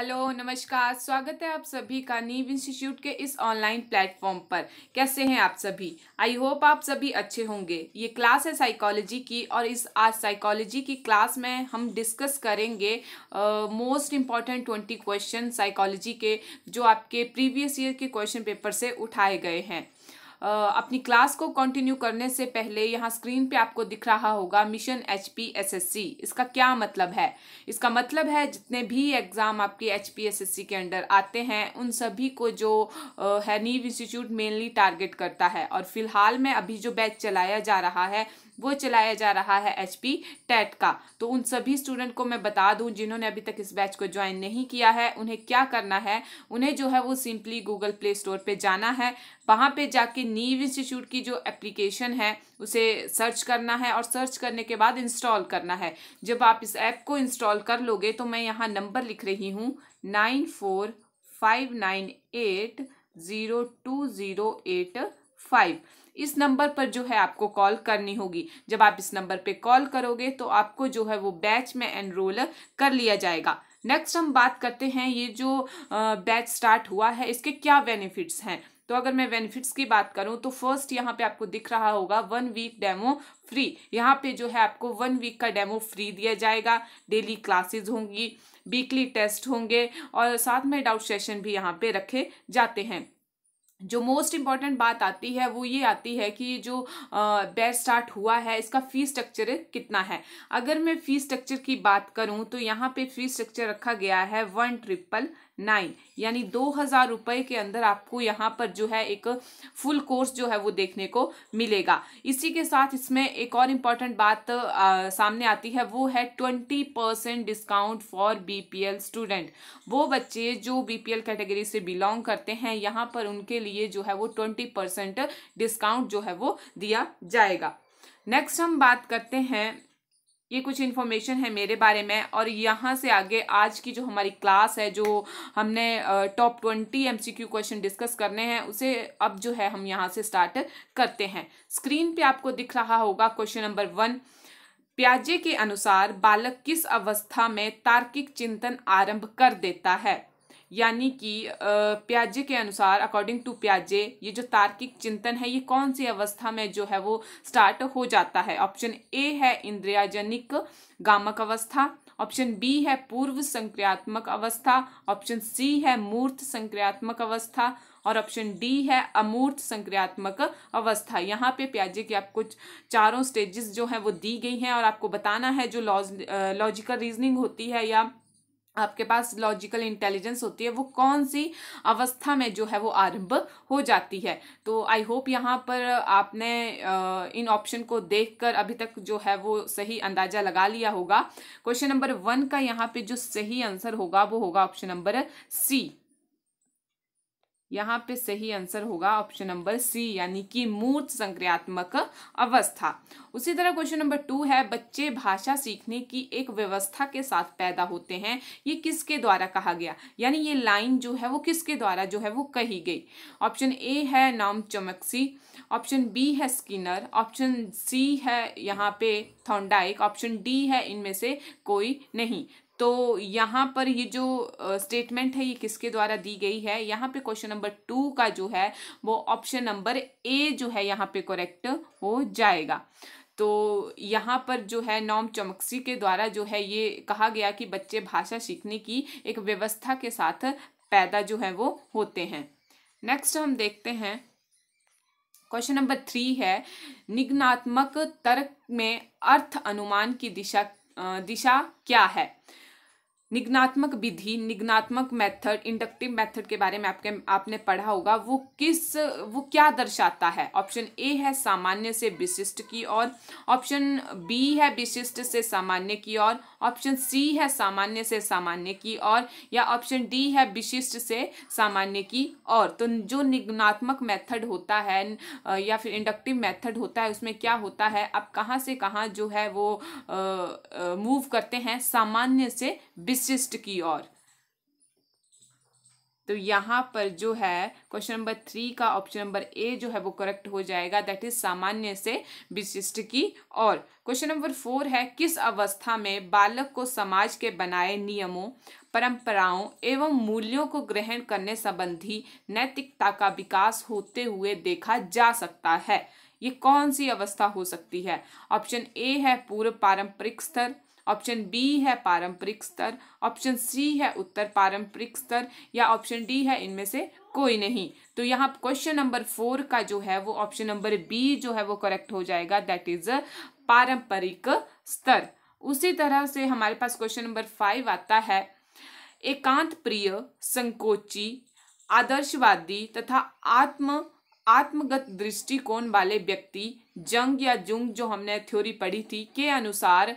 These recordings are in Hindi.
हेलो नमस्कार स्वागत है आप सभी का नीव इंस्टीट्यूट के इस ऑनलाइन प्लेटफॉर्म पर कैसे हैं आप सभी आई होप आप सभी अच्छे होंगे ये क्लास है साइकोलॉजी की और इस आज साइकोलॉजी की क्लास में हम डिस्कस करेंगे most important twenty question psychology के जो आपके प्रीवियस ईयर के क्वेश्चन पेपर से उठाए गए हैं अपनी क्लास को कंटिन्यू करने से पहले यहाँ स्क्रीन पे आपको दिख रहा होगा mission H P S S C इसका क्या मतलब है इसका मतलब है जितने भी एग्ज़ाम आपके H P S S C के अंडर आते हैं उन सभी को जो है नीव इंस्टीट्यूट मेनली टारगेट करता है और फिलहाल में अभी जो बैच चलाया जा रहा है वो चलाया जा रहा है एच पी टेट का तो उन सभी स्टूडेंट को मैं बता दूं जिन्होंने अभी तक इस बैच को ज्वाइन नहीं किया है उन्हें क्या करना है उन्हें जो है वो सिंपली गूगल प्ले स्टोर पर जाना है वहाँ पर जाके नीव इंस्टीट्यूट की जो एप्लीकेशन है उसे सर्च करना है और सर्च करने के बाद इंस्टॉल करना है जब आप इस ऐप को इंस्टॉल कर लोगे तो मैं यहाँ नंबर लिख रही हूँ nine four five nine eight zero two zero eight five इस नंबर पर जो है आपको कॉल करनी होगी जब आप इस नंबर पर कॉल करोगे तो आपको जो है वो बैच में एनरोल कर लिया जाएगा नेक्स्ट हम बात करते हैं ये जो बैच स्टार्ट हुआ है इसके क्या बेनिफिट्स हैं तो अगर मैं बेनिफिट्स की बात करूं तो फर्स्ट यहाँ पे आपको दिख रहा होगा वन वीक डेमो फ्री यहाँ पे जो है आपको वन वीक का डेमो फ्री दिया जाएगा डेली क्लासेस होंगी वीकली टेस्ट होंगे और साथ में डाउट सेशन भी यहाँ पे रखे जाते हैं जो मोस्ट इम्पॉर्टेंट बात आती है वो ये आती है कि जो बैच स्टार्ट हुआ है इसका फ़ी स्ट्रक्चर कितना है अगर मैं फ़ी स्ट्रक्चर की बात करूं तो यहाँ पे फ़ी स्ट्रक्चर रखा गया है वन ट्रिपल नाइन यानी दो हज़ार रुपये के अंदर आपको यहाँ पर जो है एक फुल कोर्स जो है वो देखने को मिलेगा इसी के साथ इसमें एक और इम्पॉर्टेंट बात आ, सामने आती है वो है twenty percent discount for BPL student वो बच्चे जो बीपीएल कैटेगरी से बिलोंग करते हैं यहाँ पर उनके लिए जो है वो ट्वेंटी परसेंट डिस्काउंट जो है वो दिया जाएगा नेक्स्ट हम बात करते हैं ये कुछ इन्फॉर्मेशन है मेरे बारे में और यहाँ से आगे आज की जो हमारी क्लास है जो हमने top twenty MCQ question discuss करने हैं उसे अब जो है हम यहाँ से स्टार्ट करते हैं स्क्रीन पे आपको दिख रहा होगा क्वेश्चन नंबर वन प्याजे के अनुसार बालक किस अवस्था में तार्किक चिंतन आरंभ कर देता है यानी कि प्याजे के अनुसार अकॉर्डिंग टू प्याजे ये जो तार्किक चिंतन है ये कौन सी अवस्था में जो है वो स्टार्ट हो जाता है ऑप्शन ए है इंद्रियाजनिक गामक अवस्था ऑप्शन बी है पूर्व संक्रियात्मक अवस्था ऑप्शन सी है मूर्त संक्रियात्मक अवस्था और ऑप्शन डी है अमूर्त संक्रियात्मक अवस्था यहाँ पे प्याजे की आपको चारों स्टेजेस जो है वो दी गई हैं और आपको बताना है जो लॉज लॉजिकल रीजनिंग होती है या आपके पास लॉजिकल इंटेलिजेंस होती है वो कौन सी अवस्था में जो है वो आरंभ हो जाती है तो आई होप यहाँ पर आपने इन ऑप्शन को देखकर अभी तक जो है वो सही अंदाज़ा लगा लिया होगा क्वेश्चन नंबर वन का यहाँ पे जो सही आंसर होगा वो होगा ऑप्शन नंबर सी यहाँ पे सही आंसर होगा ऑप्शन नंबर सी यानी कि मूर्त संक्रियात्मक अवस्था उसी तरह क्वेश्चन नंबर टू है बच्चे भाषा सीखने की एक व्यवस्था के साथ पैदा होते हैं ये किसके द्वारा कहा गया यानी ये लाइन जो है वो किसके द्वारा जो है वो कही गई ऑप्शन ए है नाम चमकसी ऑप्शन बी है स्किनर ऑप्शन सी है यहाँ पे थॉन्डाइक ऑप्शन डी है इनमें से कोई नहीं तो यहाँ पर ये जो स्टेटमेंट है ये किसके द्वारा दी गई है यहाँ पे क्वेश्चन नंबर टू का जो है वो ऑप्शन नंबर ए जो है यहाँ पे करेक्ट हो जाएगा तो यहाँ पर जो है नॉम चमक्सी के द्वारा जो है ये कहा गया कि बच्चे भाषा सीखने की एक व्यवस्था के साथ पैदा जो है वो होते हैं नेक्स्ट हम देखते हैं क्वेश्चन नंबर थ्री है निगनात्मक तर्क में अर्थ अनुमान की दिशा दिशा क्या है निग्नात्मक विधि निग्नात्मक मेथड इंडक्टिव मेथड के बारे में आपके आपने पढ़ा होगा वो किस वो क्या दर्शाता है ऑप्शन ए है सामान्य से विशिष्ट की ओर ऑप्शन बी है विशिष्ट से सामान्य की ओर ऑप्शन सी है सामान्य से सामान्य की ओर या ऑप्शन डी है विशिष्ट से सामान्य की ओर तो जो निग्नात्मक मेथड होता है या फिर इंडक्टिव मेथड होता है उसमें क्या होता है आप कहाँ से कहाँ जो है वो मूव करते हैं सामान्य से विशिष्ट की ओर तो यहाँ पर जो है क्वेश्चन नंबर थ्री का ऑप्शन नंबर ए जो है वो करेक्ट हो जाएगा दैट इज सामान्य से विशिष्ट की और क्वेश्चन नंबर फोर है किस अवस्था में बालक को समाज के बनाए नियमों परंपराओं एवं मूल्यों को ग्रहण करने संबंधी नैतिकता का विकास होते हुए देखा जा सकता है ये कौन सी अवस्था हो सकती है ऑप्शन ए है पूर्व पारंपरिक स्तर ऑप्शन बी है पारंपरिक स्तर ऑप्शन सी है उत्तर पारंपरिक स्तर या ऑप्शन डी है इनमें से कोई नहीं तो यहाँ क्वेश्चन नंबर फोर का जो है वो ऑप्शन नंबर बी जो है वो करेक्ट हो जाएगा दैट इज पारंपरिक स्तर उसी तरह से हमारे पास क्वेश्चन नंबर फाइव आता है एकांत प्रिय संकोची आदर्शवादी तथा आत्म आत्मगत दृष्टिकोण वाले व्यक्ति जंग या जुंग जो हमने थ्योरी पढ़ी थी के अनुसार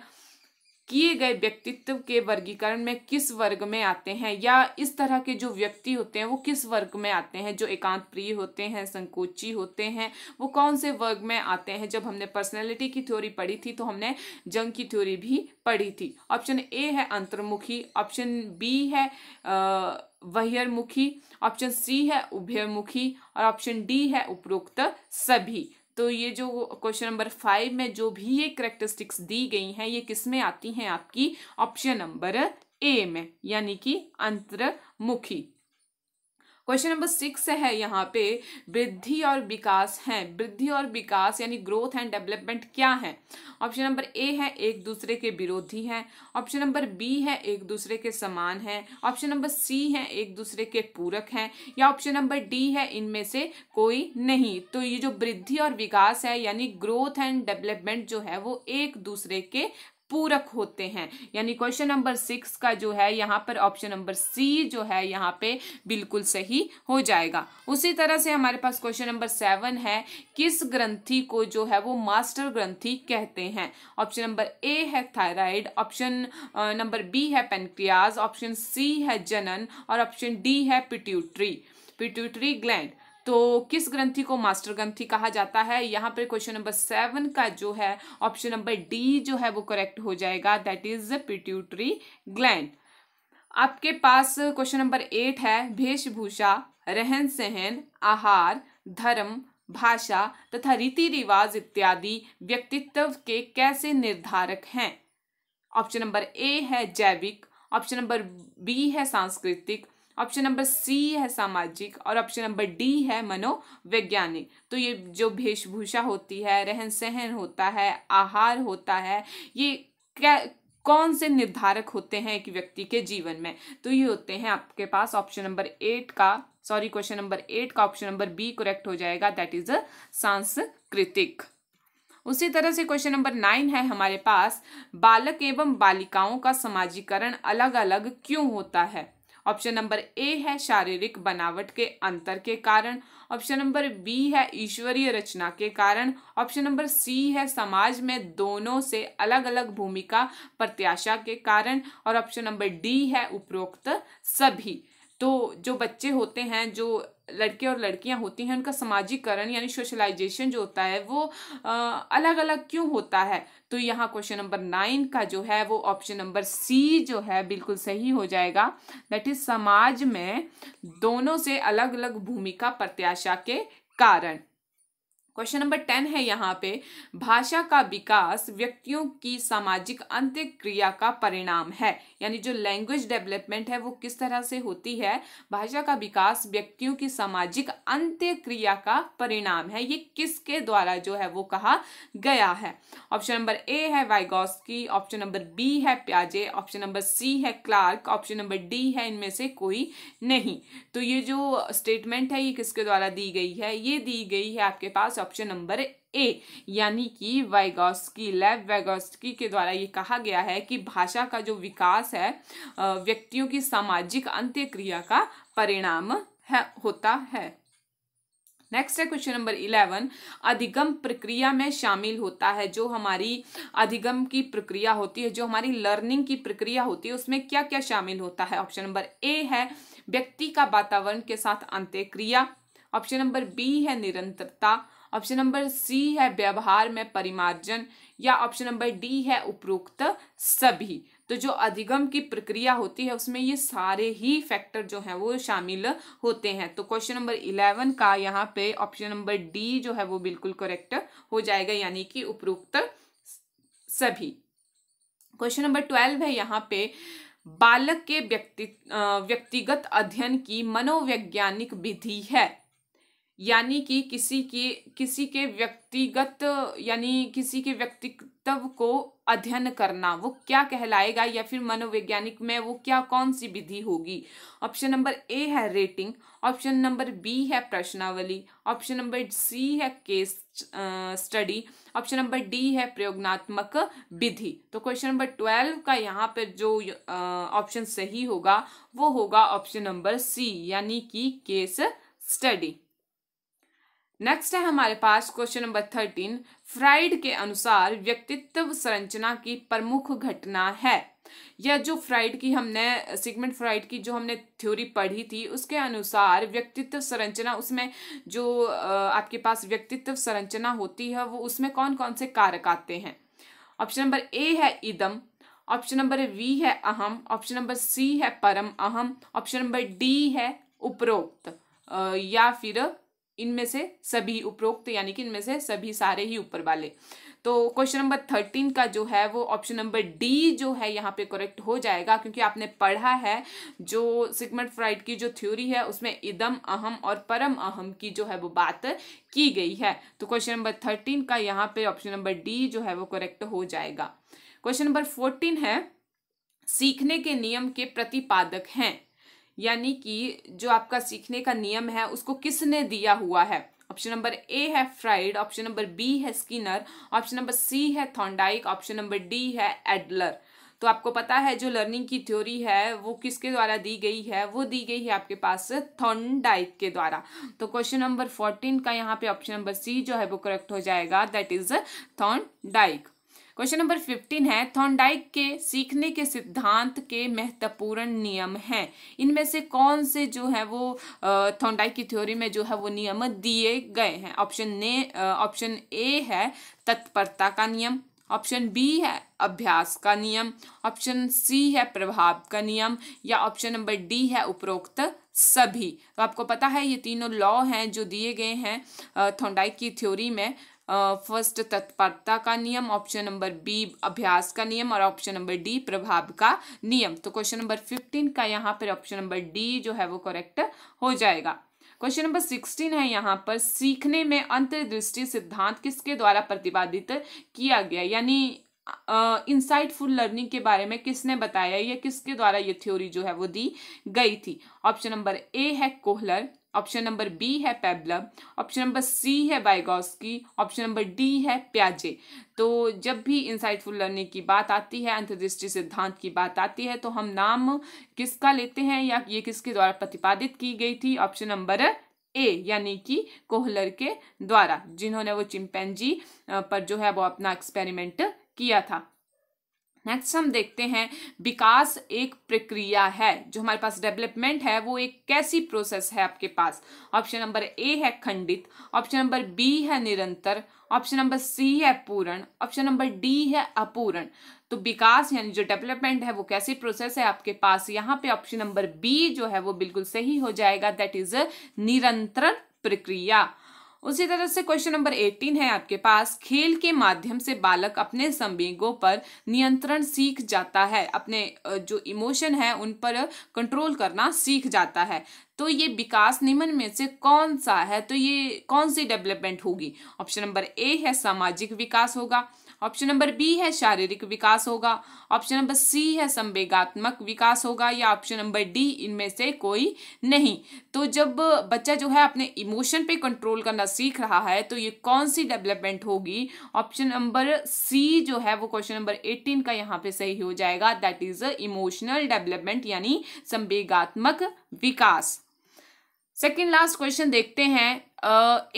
किए गए व्यक्तित्व के वर्गीकरण में किस वर्ग में आते हैं या इस तरह के जो व्यक्ति होते हैं वो किस वर्ग में आते हैं जो एकांत प्रिय होते हैं संकोची होते हैं वो कौन से वर्ग में आते हैं जब हमने पर्सनैलिटी की थ्योरी पढ़ी थी तो हमने जंग की थ्योरी भी पढ़ी थी ऑप्शन ए है अंतर्मुखी ऑप्शन बी है वहमुखी ऑप्शन सी है उभयमुखी और ऑप्शन डी है उपरोक्त सभी तो ये जो क्वेश्चन नंबर फाइव में जो भी ये करेक्टरिस्टिक्स दी गई हैं ये किस में आती हैं आपकी ऑप्शन नंबर ए में यानी कि अंतर्मुखी क्वेश्चन नंबर सिक्स है यहाँ पे वृद्धि और विकास है वृद्धि और विकास यानी ग्रोथ एंड डेवलपमेंट क्या है ऑप्शन नंबर ए है एक दूसरे के विरोधी है ऑप्शन नंबर बी है एक दूसरे के समान है ऑप्शन नंबर सी है एक दूसरे के पूरक हैं या ऑप्शन नंबर डी है इनमें से कोई नहीं तो ये जो वृद्धि और विकास है यानी ग्रोथ एंड डेवलपमेंट जो है वो एक दूसरे के पूरक होते हैं यानी क्वेश्चन नंबर सिक्स का जो है यहाँ पर ऑप्शन नंबर सी जो है यहाँ पे बिल्कुल सही हो जाएगा उसी तरह से हमारे पास क्वेश्चन नंबर सेवन है किस ग्रंथि को जो है वो मास्टर ग्रंथि कहते हैं ऑप्शन नंबर ए है थायराइड ऑप्शन नंबर बी है पेनक्रियाज ऑप्शन सी है जनन और ऑप्शन डी है पिट्यूट्री पिट्यूटरी ग्लैंड तो किस ग्रंथि को मास्टर ग्रंथि कहा जाता है यहाँ पर क्वेश्चन नंबर सेवन का जो है ऑप्शन नंबर डी जो है वो करेक्ट हो जाएगा दैट इज पिट्यूटरी ग्लैंड आपके पास क्वेश्चन नंबर एट है वेशभूषा रहन सहन आहार धर्म भाषा तथा रीति रिवाज इत्यादि व्यक्तित्व के कैसे निर्धारक हैं ऑप्शन नंबर ए है जैविक ऑप्शन नंबर बी है सांस्कृतिक ऑप्शन नंबर सी है सामाजिक और ऑप्शन नंबर डी है मनोवैज्ञानिक तो ये जो वेशभूषा होती है रहन सहन होता है आहार होता है ये क्या कौन से निर्धारक होते हैं एक व्यक्ति के जीवन में तो ये होते हैं आपके पास ऑप्शन नंबर एट का सॉरी क्वेश्चन नंबर एट का ऑप्शन नंबर बी करेक्ट हो जाएगा दैट इज अ सांस्कृतिक उसी तरह से क्वेश्चन नंबर नाइन है हमारे पास बालक एवं बालिकाओं का समाजीकरण अलग अलग क्यों होता है ऑप्शन नंबर ए है शारीरिक बनावट के अंतर के कारण ऑप्शन नंबर बी है ईश्वरीय रचना के कारण ऑप्शन नंबर सी है समाज में दोनों से अलग अलग भूमिका प्रत्याशा के कारण और ऑप्शन नंबर डी है उपरोक्त सभी तो जो बच्चे होते हैं जो लड़के और लड़कियां होती हैं उनका सामाजिकरण यानी सोशलाइजेशन जो होता है वो अलग अलग क्यों होता है तो यहाँ क्वेश्चन नंबर नाइन का जो है वो ऑप्शन नंबर सी जो है बिल्कुल सही हो जाएगा दैट इज समाज में दोनों से अलग अलग भूमिका प्रत्याशा के कारण क्वेश्चन नंबर टेन है यहाँ पे भाषा का विकास व्यक्तियों की सामाजिक अंत्यक्रिया का परिणाम है यानी जो लैंग्वेज डेवलपमेंट है वो किस तरह से होती है भाषा का विकास व्यक्तियों की सामाजिक अंत्यक्रिया का परिणाम है ये किसके द्वारा जो है वो कहा गया है ऑप्शन नंबर ए है वाइगोस्की ऑप्शन नंबर बी है प्याजे ऑप्शन नंबर सी है क्लार्क ऑप्शन नंबर डी है इनमें से कोई नहीं तो ये जो स्टेटमेंट है ये किसके द्वारा दी गई है ये दी गई है आपके पास ऑप्शन नंबर ए यानी कि वैगोस्की लैब वैगोस्की के द्वारा ये कहा गया है कि भाषा का जो विकास है व्यक्तियों की सामाजिक अंत्यक्रिया का परिणाम है होता है नेक्स्ट है क्वेश्चन नंबर इलेवन अधिगम प्रक्रिया में शामिल होता है जो हमारी अधिगम की प्रक्रिया होती है जो हमारी लर्निंग की प्रक्रिया होती है उसमें क्या क्या शामिल होता है ऑप्शन नंबर ए है व्यक्ति का वातावरण के साथ अंत्यक्रिया ऑप्शन नंबर बी है निरंतरता ऑप्शन नंबर सी है व्यवहार में परिमार्जन या ऑप्शन नंबर डी है उपरोक्त सभी तो जो अधिगम की प्रक्रिया होती है उसमें ये सारे ही फैक्टर जो हैं वो शामिल होते हैं तो क्वेश्चन नंबर इलेवन का यहाँ पे ऑप्शन नंबर डी जो है वो बिल्कुल करेक्ट हो जाएगा यानी कि उपरोक्त सभी क्वेश्चन नंबर ट्वेल्व है यहाँ पे बालक के व्यक्ति व्यक्तिगत अध्ययन की मनोवैज्ञानिक विधि है यानी कि किसी की किसी के व्यक्तिगत यानी किसी के व्यक्तित्व को अध्ययन करना वो क्या कहलाएगा या फिर मनोवैज्ञानिक में वो क्या कौन सी विधि होगी ऑप्शन नंबर ए है रेटिंग ऑप्शन नंबर बी है प्रश्नावली ऑप्शन नंबर सी है case study option number D है प्रयोगनात्मक विधि तो क्वेश्चन नंबर ट्वेल्व का यहाँ पर जो ऑप्शन सही होगा वो होगा ऑप्शन नंबर सी यानी कि केस स्टडी नेक्स्ट है हमारे पास क्वेश्चन नंबर थर्टीन फ्राइड के अनुसार व्यक्तित्व संरचना की प्रमुख घटना है या जो फ्राइड की हमने सिगमेंट फ्राइड की जो हमने थ्योरी पढ़ी थी उसके अनुसार व्यक्तित्व संरचना उसमें जो आपके पास व्यक्तित्व संरचना होती है वो उसमें कौन कौन से कारक आते हैं ऑप्शन नंबर ए है इदम ऑप्शन नंबर वी है अहम ऑप्शन नंबर सी है परम अहम ऑप्शन नंबर डी है उपरोक्त या फिर इनमें से सभी उपरोक्त यानी कि इनमें से सभी सारे ही ऊपर वाले तो क्वेश्चन नंबर थर्टीन का जो है वो ऑप्शन नंबर डी जो है यहाँ पे करेक्ट हो जाएगा क्योंकि आपने पढ़ा है जो सिगमंड फ्राइड की जो थ्योरी है उसमें इदम अहम और परम अहम की जो है वो बात की गई है तो क्वेश्चन नंबर थर्टीन का यहाँ पे ऑप्शन नंबर डी जो है वो करेक्ट हो जाएगा क्वेश्चन नंबर फोर्टीन है सीखने के नियम के प्रतिपादक हैं यानी कि जो आपका सीखने का नियम है उसको किसने दिया हुआ है ऑप्शन नंबर ए है फ्राइड ऑप्शन नंबर बी है स्किनर ऑप्शन नंबर सी है थॉन्डाइक ऑप्शन नंबर डी है एडलर तो आपको पता है जो लर्निंग की थ्योरी है वो किसके द्वारा दी गई है वो दी गई है आपके पास थॉन्डाइक के द्वारा तो क्वेश्चन नंबर फोर्टीन का यहाँ पे ऑप्शन नंबर सी जो है वो करेक्ट हो जाएगा that is Thorndike question number fifteen है थॉन्डाइक के सीखने के सिद्धांत के महत्वपूर्ण नियम हैं इनमें से कौन से जो है वो थॉन्डाइक की थ्योरी में जो है वो नियम दिए गए हैं ऑप्शन ने ऑप्शन ए है तत्परता का नियम ऑप्शन बी है अभ्यास का नियम ऑप्शन सी है प्रभाव का नियम या ऑप्शन नंबर डी है उपरोक्त सभी तो आपको पता है ये तीनों लॉ हैं जो दिए गए हैं थोंडाइक की थ्योरी में फर्स्ट तत्परता का नियम ऑप्शन नंबर बी अभ्यास का नियम और ऑप्शन नंबर डी प्रभाव का नियम तो क्वेश्चन नंबर फिफ्टीन का यहाँ पर ऑप्शन नंबर डी जो है वो करेक्ट हो जाएगा क्वेश्चन नंबर सिक्सटीन है यहाँ पर सीखने में अंतर्दृष्टि सिद्धांत किसके द्वारा प्रतिपादित किया गया यानी इंसाइटफुल लर्निंग के बारे में किसने बताया या किसके द्वारा ये थ्योरी जो है वो दी गई थी ऑप्शन नंबर ए है कोहलर ऑप्शन नंबर बी है पेबलब ऑप्शन नंबर सी है बाइगॉस्की ऑप्शन नंबर डी है प्याजे तो जब भी इंसाइटफुल लर्निंग की बात आती है अंतर्दृष्टि सिद्धांत की बात आती है तो हम नाम किसका लेते हैं या ये किसके द्वारा प्रतिपादित की गई थी ऑप्शन नंबर ए यानी कि कोहलर के द्वारा जिन्होंने वो चिंपैंजी पर जो है वो अपना एक्सपेरिमेंट किया था नेक्स्ट हम देखते हैं विकास एक प्रक्रिया है जो हमारे पास डेवलपमेंट है वो एक कैसी प्रोसेस है आपके पास ऑप्शन नंबर ए है खंडित ऑप्शन नंबर बी है निरंतर ऑप्शन नंबर सी है पूर्ण ऑप्शन नंबर डी है अपूर्ण तो विकास यानी जो डेवलपमेंट है वो कैसी प्रोसेस है आपके पास यहाँ पे ऑप्शन नंबर बी जो है वो बिल्कुल सही हो जाएगा दैट इज निरंतर प्रक्रिया उसी तरह से क्वेश्चन नंबर एटीन है आपके पास खेल के माध्यम से बालक अपने संवेगों पर नियंत्रण सीख जाता है अपने जो इमोशन है उन पर कंट्रोल करना सीख जाता है तो ये विकास निम्न में से कौन सा है तो ये कौन सी डेवलपमेंट होगी ऑप्शन नंबर ए है सामाजिक विकास होगा ऑप्शन नंबर बी है शारीरिक विकास होगा ऑप्शन नंबर सी है संवेगात्मक विकास होगा या ऑप्शन नंबर डी इनमें से कोई नहीं तो जब बच्चा जो है अपने इमोशन पे कंट्रोल करना सीख रहा है तो ये कौन सी डेवलपमेंट होगी ऑप्शन नंबर सी जो है वो क्वेश्चन नंबर एटीन का यहाँ पे सही हो जाएगा दैट इज इमोशनल डेवलपमेंट यानी संवेगात्मक विकास सेकेंड लास्ट क्वेश्चन देखते हैं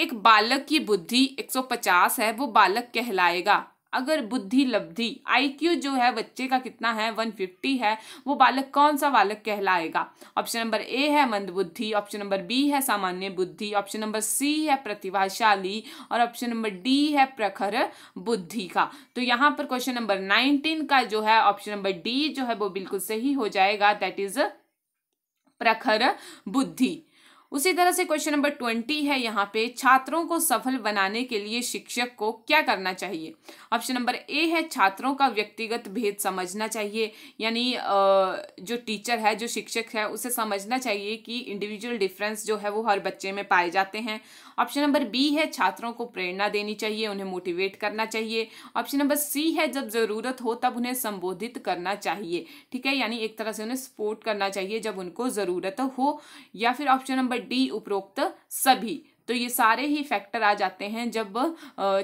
एक बालक की बुद्धि 150 है वो बालक कहलाएगा अगर बुद्धि लब्धि आईक्यू जो है बच्चे का कितना है 150 है वो बालक कौन सा बालक कहलाएगा ऑप्शन नंबर ए है मंदबुद्धि ऑप्शन नंबर बी है सामान्य बुद्धि ऑप्शन नंबर सी है प्रतिभाशाली और ऑप्शन नंबर डी है प्रखर बुद्धि का तो यहाँ पर क्वेश्चन नंबर नाइनटीन का जो है ऑप्शन नंबर डी जो है वो बिल्कुल सही हो जाएगा दैट इज प्रखर बुद्धि उसी तरह से क्वेश्चन नंबर ट्वेंटी है यहाँ पे छात्रों को सफल बनाने के लिए शिक्षक को क्या करना चाहिए ऑप्शन नंबर ए है छात्रों का व्यक्तिगत भेद समझना चाहिए यानी जो टीचर है जो शिक्षक है उसे समझना चाहिए कि इंडिविजुअल डिफरेंस जो है वो हर बच्चे में पाए जाते हैं ऑप्शन नंबर बी है छात्रों को प्रेरणा देनी चाहिए उन्हें मोटिवेट करना चाहिए ऑप्शन नंबर सी है जब ज़रूरत हो तब उन्हें संबोधित करना चाहिए ठीक है यानी एक तरह से उन्हें सपोर्ट करना चाहिए जब उनको ज़रूरत हो या फिर ऑप्शन नंबर डी उपरोक्त सभी तो ये सारे ही फैक्टर आ जाते हैं जब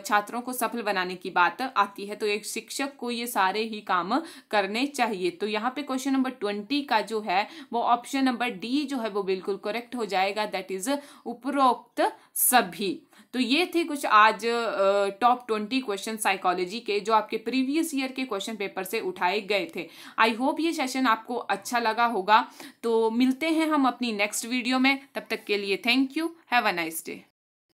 छात्रों को सफल बनाने की बात आती है तो एक शिक्षक को ये सारे ही काम करने चाहिए तो यहाँ पे क्वेश्चन नंबर ट्वेंटी का जो है वो ऑप्शन नंबर डी जो है वो बिल्कुल करेक्ट हो जाएगा दैट इज उपरोक्त सभी तो ये थे कुछ आज टॉप ट्वेंटी क्वेश्चन साइकोलॉजी के जो आपके प्रीवियस ईयर के क्वेश्चन पेपर से उठाए गए थे आई होप ये सेशन आपको अच्छा लगा होगा तो मिलते हैं हम अपनी नेक्स्ट वीडियो में तब तक के लिए thank you have a nice day